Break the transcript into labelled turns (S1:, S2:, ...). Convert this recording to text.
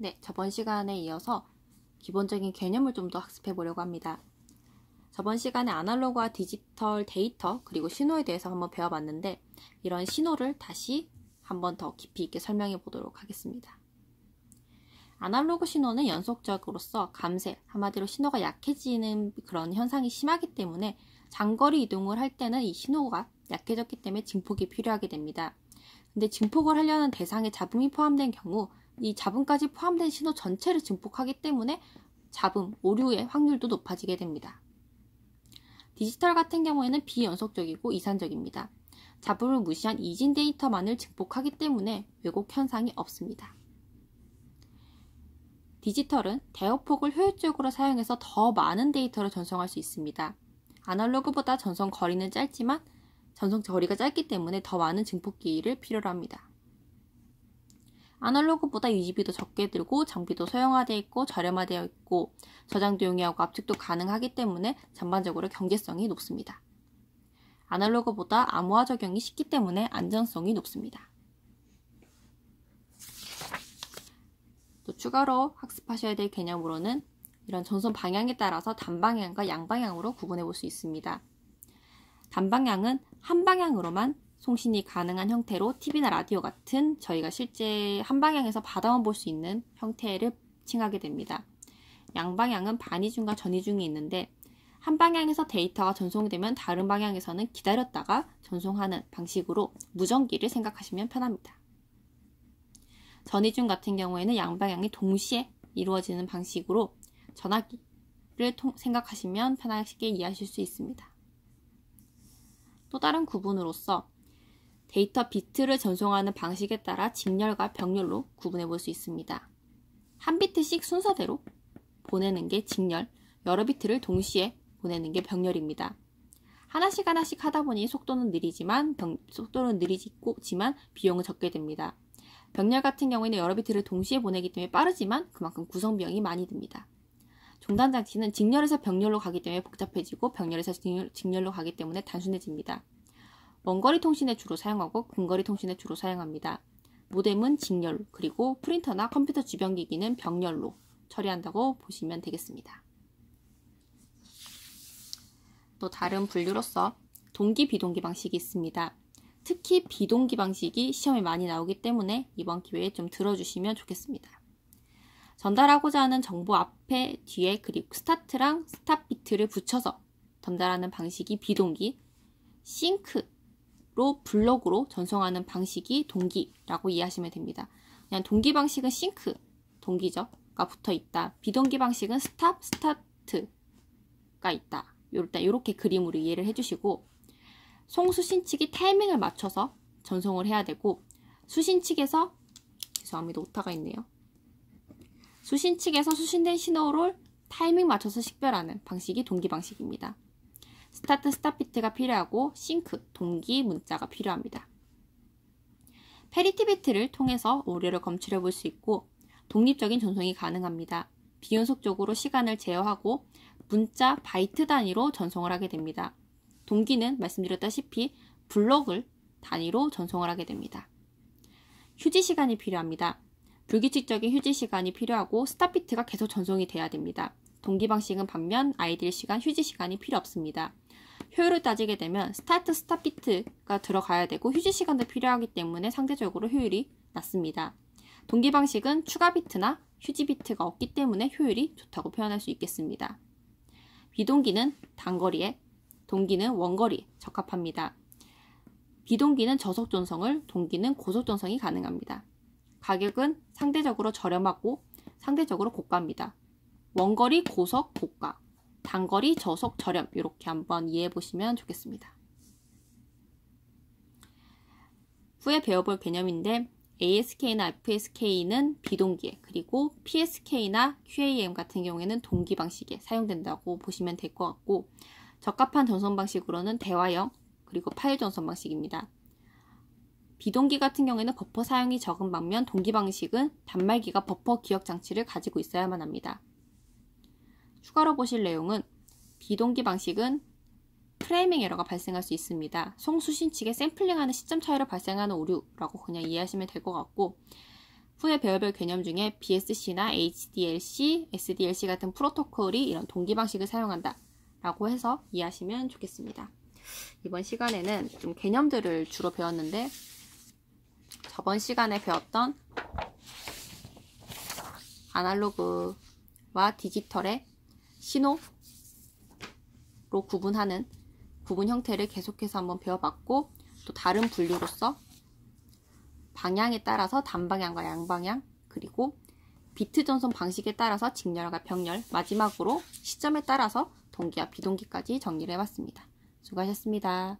S1: 네, 저번 시간에 이어서 기본적인 개념을 좀 더 학습해 보려고 합니다. 저번 시간에 아날로그와 디지털 데이터 그리고 신호에 대해서 한번 배워봤는데 이런 신호를 다시 한번 더 깊이 있게 설명해 보도록 하겠습니다. 아날로그 신호는 연속적으로서 감세, 한마디로 신호가 약해지는 그런 현상이 심하기 때문에 장거리 이동을 할 때는 이 신호가 약해졌기 때문에 증폭이 필요하게 됩니다. 근데 증폭을 하려는 대상에 잡음이 포함된 경우 이 잡음까지 포함된 신호 전체를 증폭하기 때문에 잡음, 오류의 확률도 높아지게 됩니다. 디지털 같은 경우에는 비연속적이고 이산적입니다. 잡음을 무시한 이진 데이터만을 증폭하기 때문에 왜곡 현상이 없습니다. 디지털은 대역폭을 효율적으로 사용해서 더 많은 데이터를 전송할 수 있습니다. 아날로그보다 전송 거리는 짧지만 전송 거리가 짧기 때문에 더 많은 증폭 기일을 필요로 합니다. 아날로그보다 유지비도 적게 들고 장비도 소형화되어 있고 저렴화되어 있고 저장도 용이하고 압축도 가능하기 때문에 전반적으로 경제성이 높습니다. 아날로그보다 암호화 적용이 쉽기 때문에 안전성이 높습니다. 또 추가로 학습하셔야 될 개념으로는 이런 전선 방향에 따라서 단방향과 양방향으로 구분해 볼 수 있습니다. 단방향은 한 방향으로만 송신이 가능한 형태로 TV나 라디오 같은 저희가 실제 한 방향에서 받아만볼 수 있는 형태를 칭하게 됩니다. 양방향은 반이중과 전이중이 있는데 한 방향에서 데이터가 전송되면 다른 방향에서는 기다렸다가 전송하는 방식으로 무전기를 생각하시면 편합니다. 전이중 같은 경우에는 양방향이 동시에 이루어지는 방식으로 전화기를 통, 생각하시면 편하게 이해하실 수 있습니다. 또 다른 구분으로서 데이터 비트를 전송하는 방식에 따라 직렬과 병렬로 구분해 볼 수 있습니다. 한 비트씩 순서대로 보내는 게 직렬, 여러 비트를 동시에 보내는 게 병렬입니다. 하나씩 하나씩 하다 보니 속도는 느리지만 병, 속도는 느리지만 비용은 적게 됩니다. 병렬 같은 경우에는 여러 비트를 동시에 보내기 때문에 빠르지만 그만큼 구성 비용이 많이 듭니다. 종단 장치는 직렬에서 병렬로 가기 때문에 복잡해지고 병렬에서 직렬, 직렬로 가기 때문에 단순해집니다. 원거리 통신에 주로 사용하고 근거리 통신에 주로 사용합니다. 모뎀은 직렬, 그리고 프린터나 컴퓨터 주변 기기는 병렬로 처리한다고 보시면 되겠습니다. 또 다른 분류로서 동기 비동기 방식이 있습니다. 특히 비동기 방식이 시험에 많이 나오기 때문에 이번 기회에 좀 들어주시면 좋겠습니다. 전달하고자 하는 정보 앞에, 뒤에, 그리고 스타트랑 스탑 비트를 붙여서 전달하는 방식이 비동기, 싱크 로 블럭으로 전송하는 방식이 동기라고 이해하시면 됩니다. 그냥 동기 방식은 싱크, 동기죠가 붙어 있다. 비동기 방식은 스탑, 스타트가 있다. 일단 이렇게 그림으로 이해를 해주시고 송수 신측이 타이밍을 맞춰서 전송을 해야 되고 수신 측에서 죄송합니다 오타가 있네요. 수신 측에서 수신된 신호를 타이밍 맞춰서 식별하는 방식이 동기 방식입니다. 스타트 스타피트가 필요하고 싱크 동기 문자가 필요합니다. 페리티비트를 통해서 오류를 검출해 볼 수 있고 독립적인 전송이 가능합니다. 비연속적으로 시간을 제어하고 문자 바이트 단위로 전송을 하게 됩니다. 동기는 말씀드렸다시피 블록을 단위로 전송을 하게 됩니다. 휴지 시간이 필요합니다. 불규칙적인 휴지 시간이 필요하고 스타피트가 계속 전송이 돼야 됩니다. 동기 방식은 반면 아이들 시간, 휴지 시간이 필요 없습니다. 효율을 따지게 되면 스타트 스탑 비트가 들어가야 되고 휴지 시간도 필요하기 때문에 상대적으로 효율이 낮습니다. 동기 방식은 추가 비트나 휴지 비트가 없기 때문에 효율이 좋다고 표현할 수 있겠습니다. 비동기는 단거리에, 동기는 원거리에 적합합니다. 비동기는 저속전성을, 동기는 고속전성이 가능합니다. 가격은 상대적으로 저렴하고 상대적으로 고가입니다. 원거리, 고속, 고가. 단거리, 저속, 저렴 이렇게 한번 이해해 보시면 좋겠습니다. 후에 배워볼 개념인데 ASK나 FSK는 비동기에 그리고 PSK나 QAM 같은 경우에는 동기 방식에 사용된다고 보시면 될 것 같고 적합한 전선 방식으로는 대화형 그리고 파일 전선 방식입니다. 비동기 같은 경우에는 버퍼 사용이 적은 반면 동기 방식은 단말기가 버퍼 기억 장치를 가지고 있어야만 합니다. 추가로 보실 내용은 비동기 방식은 프레이밍 에러가 발생할 수 있습니다. 송수신 측에 샘플링하는 시점 차이로 발생하는 오류라고 그냥 이해하시면 될 것 같고 후에 배열별 개념 중에 BSC나 HDLC, SDLC 같은 프로토콜이 이런 동기 방식을 사용한다 라고 해서 이해하시면 좋겠습니다. 이번 시간에는 좀 개념들을 주로 배웠는데 저번 시간에 배웠던 아날로그와 디지털의 신호로 구분하는 구분 형태를 계속해서 한번 배워봤고 또 다른 분류로서 방향에 따라서 단방향과 양방향 그리고 비트 전송 방식에 따라서 직렬과 병렬 마지막으로 시점에 따라서 동기와 비동기까지 정리를 해봤습니다. 수고하셨습니다.